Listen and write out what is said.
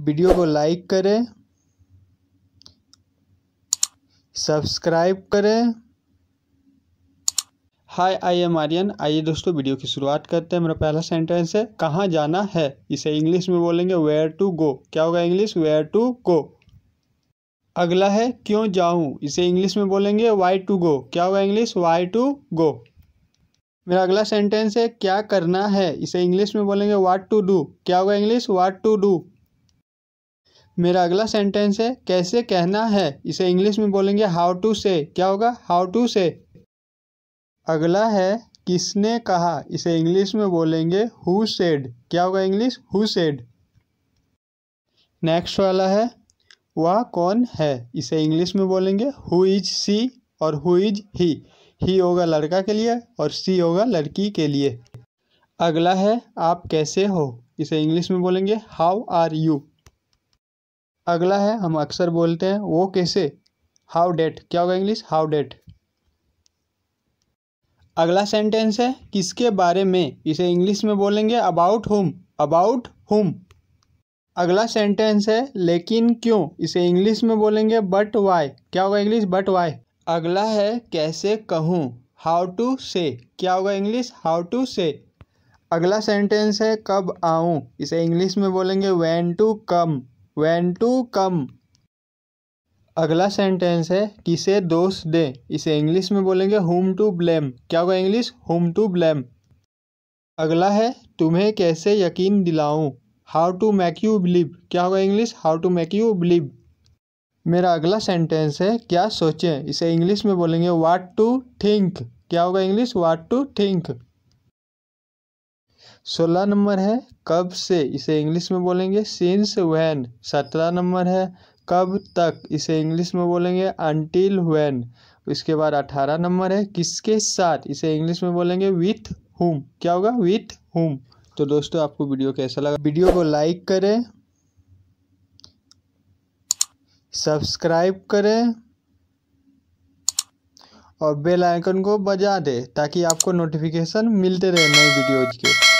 video को like करें subscribe करें हाय आई एम आर्यन आइए दोस्तों वीडियो की शुरुआत करते हैं मेरा पहला सेंटेंस है कहाँ जाना है इसे इंग्लिश में बोलेंगे वेयर टू गो क्या होगा इंग्लिश वेयर टू गो अगला है क्यों जाऊँ इसे इंग्लिश में बोलेंगे वाई टू गो क्या होगा इंग्लिश वाई टू गो मेरा अगला सेंटेंस है क्या करना है इसे इंग्लिश में बोलेंगे वाट टू डू क्या होगा इंग्लिश वाट टू डू मेरा अगला सेंटेंस है कैसे कहना है इसे इंग्लिश में बोलेंगे हाउ टू से क्या होगा हाउ टू से अगला है किसने कहा इसे इंग्लिश में बोलेंगे हु सेड क्या होगा इंग्लिश हु सेड नेक्स्ट वाला है वह कौन है इसे इंग्लिश में बोलेंगे हु इज सी और हु इज ही ही होगा लड़का के लिए और सी होगा लड़की के लिए अगला है आप कैसे हो इसे इंग्लिश में बोलेंगे हाउ आर यू अगला है हम अक्सर बोलते हैं वो कैसे हाउ डेट क्या होगा इंग्लिश हाउ डेट अगला सेंटेंस है किसके बारे में इसे इंग्लिश में बोलेंगे अबाउट होम अबाउट होम अगला सेंटेंस है लेकिन क्यों इसे इंग्लिश में बोलेंगे बट वाई क्या होगा इंग्लिश बट वाई अगला है कैसे कहूँ हाउ टू से क्या होगा इंग्लिश हाउ टू से अगला सेंटेंस है कब आऊँ इसे इंग्लिश में बोलेंगे when to come when to come अगला सेंटेंस है किसे दोष दें इसे इंग्लिश में बोलेंगे होम टू ब्लेम क्या होगा इंग्लिश होम टू ब्लेम अगला है तुम्हें कैसे यकीन दिलाऊं how to make you believe क्या होगा English how to make you believe मेरा अगला सेंटेंस है क्या सोचें इसे इंग्लिश में बोलेंगे वाट टू थिंक क्या होगा इंग्लिश वाट टू थिंक सोलह नंबर है कब से इसे इंग्लिश में बोलेंगे सिंस वैन सत्रह नंबर है कब तक इसे इंग्लिश में बोलेंगे अनटिल वैन इसके बाद अठारह नंबर है किसके साथ इसे इंग्लिश में बोलेंगे विथ हुम क्या होगा विथ हुम तो दोस्तों आपको वीडियो कैसा लगा वीडियो को लाइक करें सब्सक्राइब करें और बेल आइकन को बजा दें ताकि आपको नोटिफिकेशन मिलते रहे नई वीडियोज के